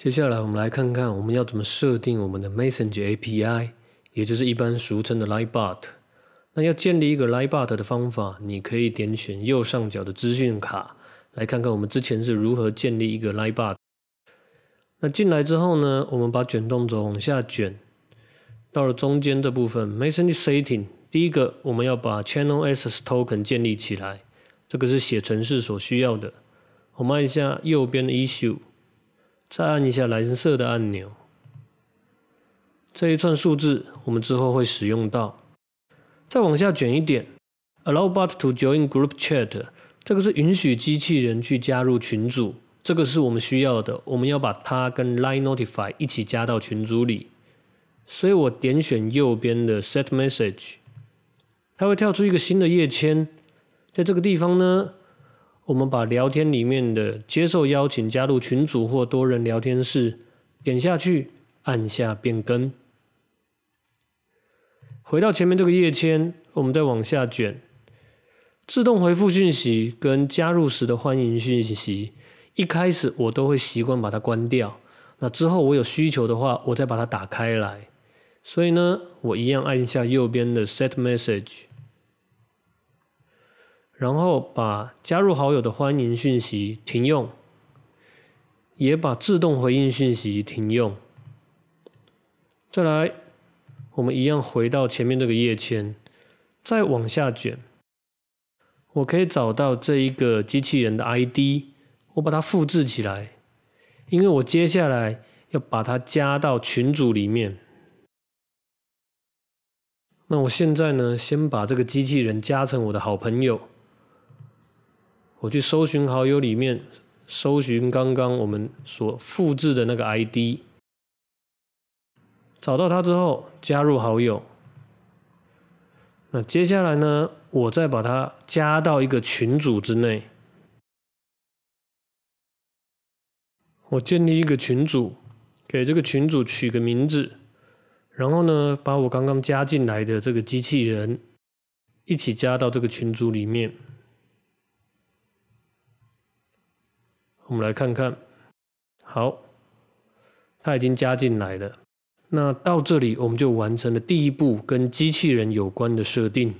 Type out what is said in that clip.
接下来，我们来看看我们要怎么设定我们的 Message API，也就是一般俗称的 l i b o t 那要建立一个 l i b o t 的方法，你可以点选右上角的资讯卡，来看看我们之前是如何建立一个 l i b o t 那进来之后呢，我们把卷动轴往下卷，到了中间这部分 m e s s e n g e r Setting，第一个我们要把 Channel Access Token 建立起来，这个是写程式所需要的。我们按一下右边的 Issue。再按一下蓝色的按钮，这一串数字我们之后会使用到。再往下卷一点，Allow bot to join group chat，这个是允许机器人去加入群组，这个是我们需要的。我们要把它跟 line notify 一起加到群组里，所以我点选右边的 set message，它会跳出一个新的页签，在这个地方呢。我们把聊天里面的接受邀请加入群组或多人聊天室点下去，按下变更。回到前面这个页签，我们再往下卷。自动回复讯息跟加入时的欢迎讯息，一开始我都会习惯把它关掉。那之后我有需求的话，我再把它打开来。所以呢，我一样按下右边的 Set Message。然后把加入好友的欢迎讯息停用，也把自动回应讯息停用。再来，我们一样回到前面这个页签，再往下卷，我可以找到这一个机器人的 ID，我把它复制起来，因为我接下来要把它加到群组里面。那我现在呢，先把这个机器人加成我的好朋友。我去搜寻好友里面，搜寻刚刚我们所复制的那个 ID，找到它之后加入好友。那接下来呢，我再把它加到一个群组之内。我建立一个群组，给这个群组取个名字，然后呢，把我刚刚加进来的这个机器人一起加到这个群组里面。我们来看看，好，它已经加进来了。那到这里，我们就完成了第一步跟机器人有关的设定。